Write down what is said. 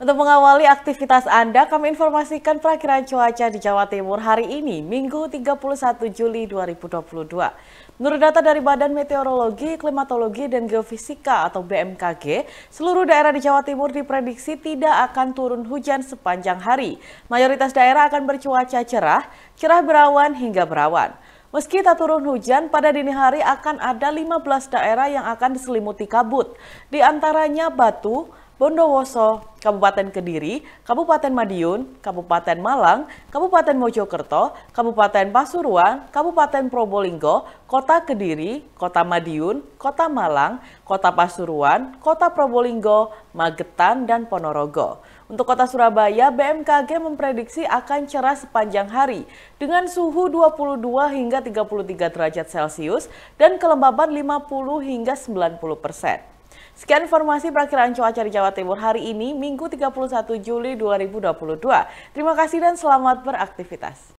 Untuk mengawali aktivitas Anda, kami informasikan perakhiran cuaca di Jawa Timur hari ini, Minggu 31 Juli 2022. Menurut data dari Badan Meteorologi, Klimatologi, dan Geofisika atau BMKG, seluruh daerah di Jawa Timur diprediksi tidak akan turun hujan sepanjang hari. Mayoritas daerah akan bercuaca cerah, cerah berawan hingga berawan. Meski tak turun hujan, pada dini hari akan ada 15 daerah yang akan diselimuti kabut. Di antaranya Batu, Bondowoso, Kabupaten Kediri, Kabupaten Madiun, Kabupaten Malang, Kabupaten Mojokerto, Kabupaten Pasuruan, Kabupaten Probolinggo, Kota Kediri, Kota Madiun, Kota Malang, Kota Pasuruan, Kota Probolinggo, Magetan, dan Ponorogo. Untuk kota Surabaya, BMKG memprediksi akan cerah sepanjang hari dengan suhu 22 hingga 33 derajat Celcius dan kelembaban 50 hingga 90 persen. Sekian informasi perakiraan cuaca di Jawa Timur hari ini, Minggu 31 Juli 2022. Terima kasih dan selamat beraktivitas.